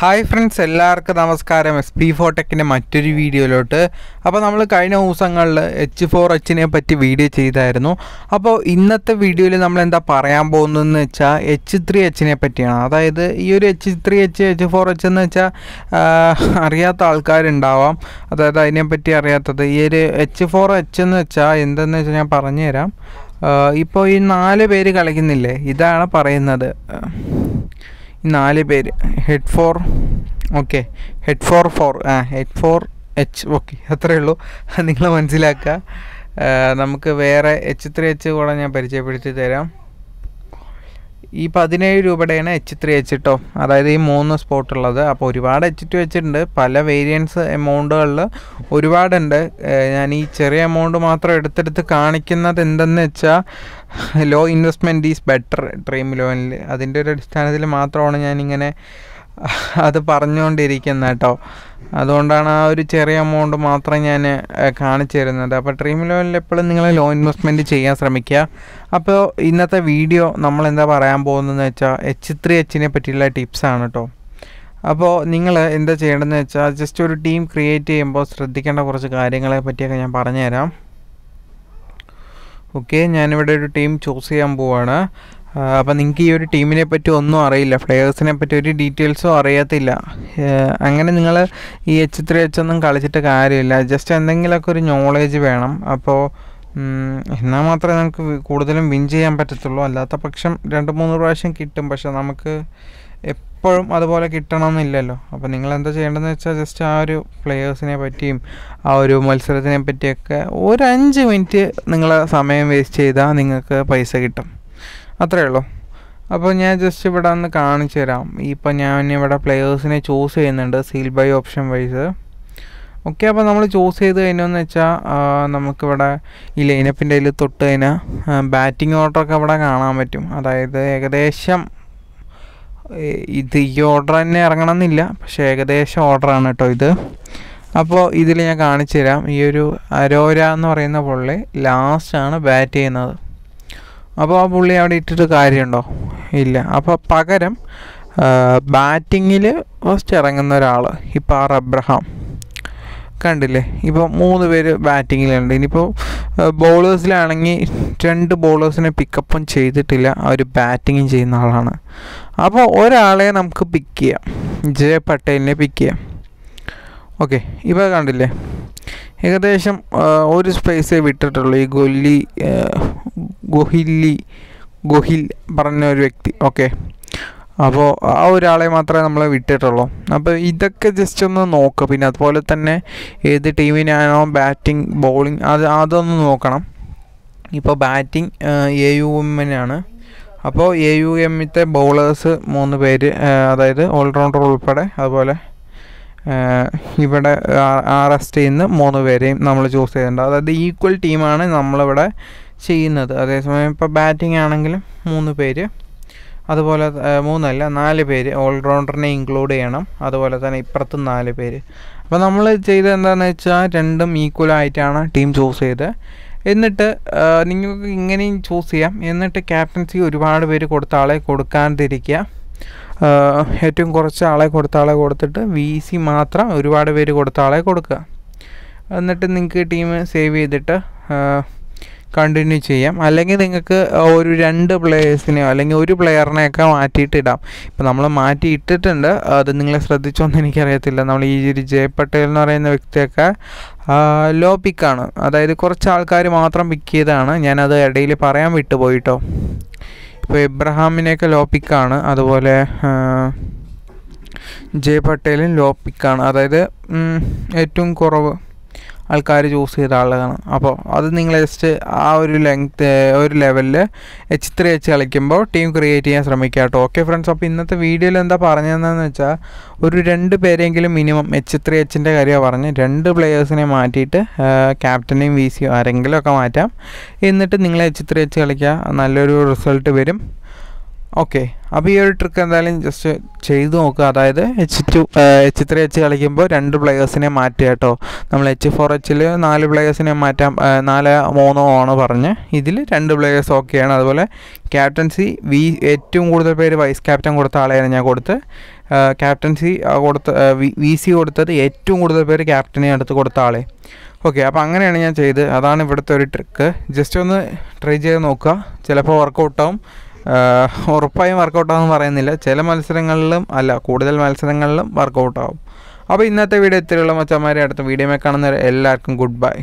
hi friends എല്ലാവർക്കും നമസ്കാരം S P ഫോട്ടെക്കിൻ്റെ മറ്റൊരു വീഡിയോയിലോട്ട് അപ്പോൾ നമ്മൾ കഴിഞ്ഞ ദിവസങ്ങളിൽ എച്ച് ഫോർ എച്ചിനെ പറ്റി വീഡിയോ ചെയ്തായിരുന്നു അപ്പോൾ ഇന്നത്തെ വീഡിയോയിൽ നമ്മൾ എന്താ പറയാൻ പോകുന്നതെന്ന് വെച്ചാൽ എച്ച് ത്രീ എച്ചിനെ പറ്റിയാണ് അതായത് ഈ ഒരു H three H H four H എന്ന് വെച്ചാൽ അറിയാത്ത ആൾക്കാരുണ്ടാവാം അതായത് അതിനെപ്പറ്റി അറിയാത്തത് ഈ ഒരു എച്ച് ഫോർ എച്ച് എന്ന് വെച്ചാൽ എന്തെന്ന് വെച്ചാൽ ഞാൻ പറഞ്ഞുതരാം ഇപ്പോൾ ഈ നാല് പേര് കളിക്കുന്നില്ലേ ഇതാണ് പറയുന്നത് നാല് പേര് head four okay head four four ആ ഹെഡ് ഫോർ എച്ച് ഓക്കെ അത്രയേ ഉള്ളൂ നിങ്ങൾ മനസ്സിലാക്കുക നമുക്ക് വേറെ എച്ച് ത്രീ എച്ച് കൂടെ ഞാൻ പരിചയപ്പെടുത്തി തരാം ഈ പതിനേഴ് രൂപയുടെയാണ് എച്ച് ത്രീ എച്ച് ടോ അതായത് ഈ മൂന്ന് സ്പോട്ട് ഉള്ളത് അപ്പോൾ ഒരുപാട് എച്ച് ടു വെച്ചിട്ടുണ്ട് പല വേരിയൻസ് എമൗണ്ടുകളിൽ ഒരുപാടുണ്ട് ഞാൻ ഈ ചെറിയ എമൗണ്ട് മാത്രം എടുത്തെടുത്ത് കാണിക്കുന്നത് എന്തെന്ന് വെച്ചാൽ low investment is better dream ലോണിൽ അതിൻ്റെ ഒരു അടിസ്ഥാനത്തിൽ മാത്രമാണ് ഞാനിങ്ങനെ അത് പറഞ്ഞുകൊണ്ടിരിക്കുന്നത് കേട്ടോ അതുകൊണ്ടാണ് ആ ഒരു ചെറിയ എമൗണ്ട് മാത്രം ഞാൻ കാണിച്ചു തരുന്നത് അപ്പോൾ ഡ്രീം ലോണിൽ എപ്പോഴും നിങ്ങൾ ലോ ഇൻവെസ്റ്റ്മെൻറ്റ് ചെയ്യാൻ ശ്രമിക്കുക അപ്പോൾ ഇന്നത്തെ വീഡിയോ നമ്മൾ എന്താ പറയാൻ പോകുന്നതെന്ന് വെച്ചാൽ എച്ച് ത്രീ എച്ചിനെ പറ്റിയുള്ള ടിപ്സാണ് കേട്ടോ അപ്പോൾ നിങ്ങൾ എന്താ ചെയ്യേണ്ടതെന്ന് വെച്ചാൽ ജസ്റ്റ് ഒരു ടീം ക്രിയേറ്റ് ചെയ്യുമ്പോൾ ശ്രദ്ധിക്കേണ്ട കുറച്ച് കാര്യങ്ങളെ പറ്റിയൊക്കെ ഞാൻ പറഞ്ഞുതരാം ഓക്കെ ഞാനിവിടെ ഒരു ടീം ചൂസ് ചെയ്യാൻ പോവാണ് അപ്പം നിങ്ങൾക്ക് ഈ ഒരു ടീമിനെ പറ്റി ഒന്നും അറിയില്ല പ്ലെയേഴ്സിനെ പറ്റി ഒരു ഡീറ്റെയിൽസും അറിയത്തില്ല അങ്ങനെ നിങ്ങൾ ഈ എച്ച് ത്രീ എച്ച് ഒന്നും കളിച്ചിട്ട് കാര്യമില്ല ജസ്റ്റ് എന്തെങ്കിലുമൊക്കെ ഒരു നോളേജ് വേണം അപ്പോൾ എന്നാൽ മാത്രമേ നമുക്ക് കൂടുതലും വിൻ ചെയ്യാൻ പറ്റത്തുള്ളൂ അല്ലാത്ത പക്ഷം രണ്ട് മൂന്ന് പ്രാവശ്യം കിട്ടും പക്ഷെ നമുക്ക് എപ്പോഴും അതുപോലെ കിട്ടണമെന്നില്ലല്ലോ അപ്പോൾ നിങ്ങൾ എന്താ ചെയ്യേണ്ടതെന്ന് വെച്ചാൽ ജസ്റ്റ് ആ ഒരു പ്ലെയേഴ്സിനെ പറ്റിയും ആ ഒരു മത്സരത്തിനെ പറ്റിയൊക്കെ ഒരു അഞ്ച് മിനിറ്റ് നിങ്ങൾ സമയം വേസ്റ്റ് ചെയ്താൽ നിങ്ങൾക്ക് പൈസ കിട്ടും അത്രേ ഉള്ളൂ അപ്പോൾ ഞാൻ ജസ്റ്റ് ഇവിടെ ഒന്ന് കാണിച്ചു തരാം ഇപ്പോൾ ഞാൻ ഇവിടെ പ്ലെയേഴ്സിനെ ചൂസ് ചെയ്യുന്നുണ്ട് seal by option wise okay അപ്പോൾ നമ്മൾ ചൂസ് ചെയ്ത് കഴിഞ്ഞെന്ന് വെച്ചാൽ നമുക്കിവിടെ ഈ ലൈനപ്പിൻ്റെ അതിൽ തൊട്ട് കഴിഞ്ഞാൽ ബാറ്റിംഗ് ഓർഡറൊക്കെ ഇവിടെ കാണാൻ പറ്റും അതായത് ഏകദേശം ഇത് ഈ ഓർഡർ തന്നെ ഇറങ്ങണമെന്നില്ല പക്ഷേ ഏകദേശം ഓർഡറാണ് കേട്ടോ ഇത് അപ്പോൾ ഇതിൽ ഞാൻ കാണിച്ചു തരാം ഈ ഒരു അരോര എന്ന് പറയുന്ന പുള്ളി ലാസ്റ്റാണ് ബാറ്റ് ചെയ്യുന്നത് അപ്പോൾ ആ പുള്ളി അവിടെ ഇട്ടിട്ട് കാര്യമുണ്ടോ ഇല്ല അപ്പോൾ പകരം ബാറ്റിങ്ങിൽ ഫസ്റ്റ് ഇറങ്ങുന്ന ഒരാൾ ഇപ്പോൾ ആർ അബ്രഹാം കണ്ടില്ലേ ഇപ്പോൾ മൂന്ന് പേര് ബാറ്റിങ്ങിലുണ്ട് ഇനിയിപ്പോൾ ബോളേഴ്സിലാണെങ്കിൽ രണ്ട് ബോളേഴ്സിനെ പിക്കപ്പും ചെയ്തിട്ടില്ല അവർ ബാറ്റിങ്ങും ചെയ്യുന്ന ആളാണ് അപ്പോൾ ഒരാളെ നമുക്ക് പിക്ക് ചെയ്യാം ജയ പട്ടേലിനെ പിക്ക് ചെയ്യാം ഓക്കെ ഇപ്പോൾ കണ്ടില്ലേ ഏകദേശം ഒരു സ്പേസേ വിട്ടിട്ടുള്ളൂ ഈ ഗൊല്ലി ഗൊഹില്ലി ഗൊഹിൽ പറഞ്ഞ ഒരു വ്യക്തി ഓക്കെ അപ്പോൾ ആ ഒരാളെ മാത്രമേ നമ്മൾ വിട്ടിട്ടുള്ളൂ അപ്പോൾ ഇതൊക്കെ ജസ്റ്റ് ഒന്ന് നോക്കുക പിന്നെ അതുപോലെ തന്നെ ഏത് ടീമിനാണോ ബാറ്റിംഗ് ബൗളിംഗ് അത് അതൊന്ന് നോക്കണം ഇപ്പോൾ ബാറ്റിംഗ് എ യു എമ്മിനാണ് അപ്പോൾ എ യു എമ്മിത്തെ ബൗളേഴ്സ് മൂന്ന് പേര് അതായത് ഓൾറൗണ്ടർ ഉൾപ്പെടെ അതുപോലെ ഇവിടെ ആർ എസ് മൂന്ന് പേരെയും നമ്മൾ ചൂസ് ചെയ്തിട്ടുണ്ട് അതായത് ഈക്വൽ ടീമാണ് നമ്മളിവിടെ ചെയ്യുന്നത് അതേസമയം ഇപ്പോൾ ബാറ്റിംഗ് ആണെങ്കിലും മൂന്ന് പേര് അതുപോലെ മൂന്നല്ല നാല് പേര് ഓൾറൗണ്ടറിനെ ഇൻക്ലൂഡ് ചെയ്യണം അതുപോലെ തന്നെ ഇപ്പുറത്തും നാല് പേര് അപ്പോൾ നമ്മൾ ചെയ്തത് എന്താണെന്ന് വെച്ചാൽ രണ്ടും ഈക്വലായിട്ടാണ് ടീം ചൂസ് ചെയ്തത് എന്നിട്ട് നിങ്ങൾക്ക് ഇങ്ങനെയും ചൂസ് ചെയ്യാം എന്നിട്ട് ക്യാപ്റ്റൻസി ഒരുപാട് പേര് കൊടുത്ത ആളെ കൊടുക്കാണ്ടിരിക്കുക ഏറ്റവും കുറച്ച് ആളെ കൊടുത്ത ആളെ കൊടുത്തിട്ട് വി സി മാത്രം ഒരുപാട് പേര് കൊടുത്ത ആളെ കൊടുക്കുക എന്നിട്ട് നിങ്ങൾക്ക് ടീം സേവ് ചെയ്തിട്ട് കണ്ടിന്യൂ ചെയ്യാം അല്ലെങ്കിൽ നിങ്ങൾക്ക് ഒരു രണ്ട് പ്ലേയേഴ്സിനെയോ അല്ലെങ്കിൽ ഒരു പ്ലെയറിനെയൊക്കെ മാറ്റിയിട്ട് ഇടാം ഇപ്പോൾ നമ്മൾ മാറ്റി ഇട്ടിട്ടുണ്ട് അത് നിങ്ങളെ ശ്രദ്ധിച്ചോന്ന് എനിക്കറിയത്തില്ല നമ്മൾ ഈ ഒരു പട്ടേൽ എന്ന് പറയുന്ന വ്യക്തിയൊക്കെ ലോ പിക്കാണ് അതായത് കുറച്ച് ആൾക്കാർ മാത്രം പിക്ക് ചെയ്താണ് ഞാനത് ഇടയിൽ പറയാൻ വിട്ടുപോയിട്ടോ ഇപ്പോൾ എബ്രഹാമിനെയൊക്കെ ലോ പിക്കാണ് അതുപോലെ ജയ് പട്ടേലും ലോ പിക്കാണ് അതായത് ഏറ്റവും കുറവ് ആൾക്കാർ ചൂസ് ചെയ്ത ആളാണ് അപ്പോൾ അത് നിങ്ങൾ ജസ്റ്റ് ആ ഒരു ലെങ്ത് ഒരു ലെവലിൽ എച്ച് ത്രീ എച്ച് കളിക്കുമ്പോൾ ടീം ക്രിയേറ്റ് ചെയ്യാൻ ശ്രമിക്കുക കേട്ടോ ഓക്കെ ഫ്രണ്ട്സ് അപ്പോൾ ഇന്നത്തെ വീഡിയോയിൽ എന്താ പറഞ്ഞതെന്ന് വെച്ചാൽ ഒരു രണ്ട് പേരെങ്കിലും മിനിമം എച്ച് ത്രീ എച്ചിൻ്റെ കാര്യമാണ് പറഞ്ഞ് രണ്ട് പ്ലെയേഴ്സിനെ മാറ്റിയിട്ട് ക്യാപ്റ്റനെയും വി സിയോ ആരെങ്കിലും ഒക്കെ മാറ്റാം എന്നിട്ട് നിങ്ങൾ എച്ച് ത്രീ എച്ച് കളിക്കുക നല്ലൊരു റിസൾട്ട് വരും ഓക്കെ അപ്പോൾ ഈ ഒരു ട്രിക്ക് എന്തായാലും ജസ്റ്റ് ചെയ്ത് നോക്കുക അതായത് H two H three H കളിക്കുമ്പോൾ രണ്ട് പ്ലെയേഴ്സിനെ മാറ്റുക കേട്ടോ നമ്മൾ എച്ച് ഫോർ എച്ചിൽ നാല് പ്ലെയേഴ്സിനെ മാറ്റാം നാല് മൂന്നോ ആണ് പറഞ്ഞ് ഇതിൽ രണ്ട് പ്ലെയേഴ്സ് ഓക്കെയാണ് അതുപോലെ ക്യാപ്റ്റൻസി വി ഏറ്റവും കൂടുതൽ പേര് വൈസ് ക്യാപ്റ്റൻ കൊടുത്ത ആളെയാണ് ഞാൻ കൊടുത്ത് ക്യാപ്റ്റൻസി കൊടുത്ത വി സി കൊടുത്തത് ഏറ്റവും കൂടുതൽ പേര് ക്യാപ്റ്റനെ അടുത്ത് കൊടുത്ത ആളെ ഓക്കെ അപ്പോൾ അങ്ങനെയാണ് ഞാൻ ചെയ്ത് അതാണ് ഇവിടുത്തെ ഒരു ട്രിക്ക് ജസ്റ്റ് ഒന്ന് ട്രൈ ചെയ്ത് നോക്കുക ചിലപ്പോൾ വർക്കൗട്ടാവും ഉറപ്പായും വർക്കൗട്ടാണെന്ന് പറയുന്നില്ല ചില മത്സരങ്ങളിലും അല്ല കൂടുതൽ മത്സരങ്ങളിലും വർക്കൗട്ടാവും അപ്പോൾ ഇന്നത്തെ വീഡിയോ ഇത്രയുള്ള മച്ചന്മാരെ അടുത്ത വീഡിയോമേ കാണുന്നവരെ എല്ലാവർക്കും ഗുഡ് ബൈ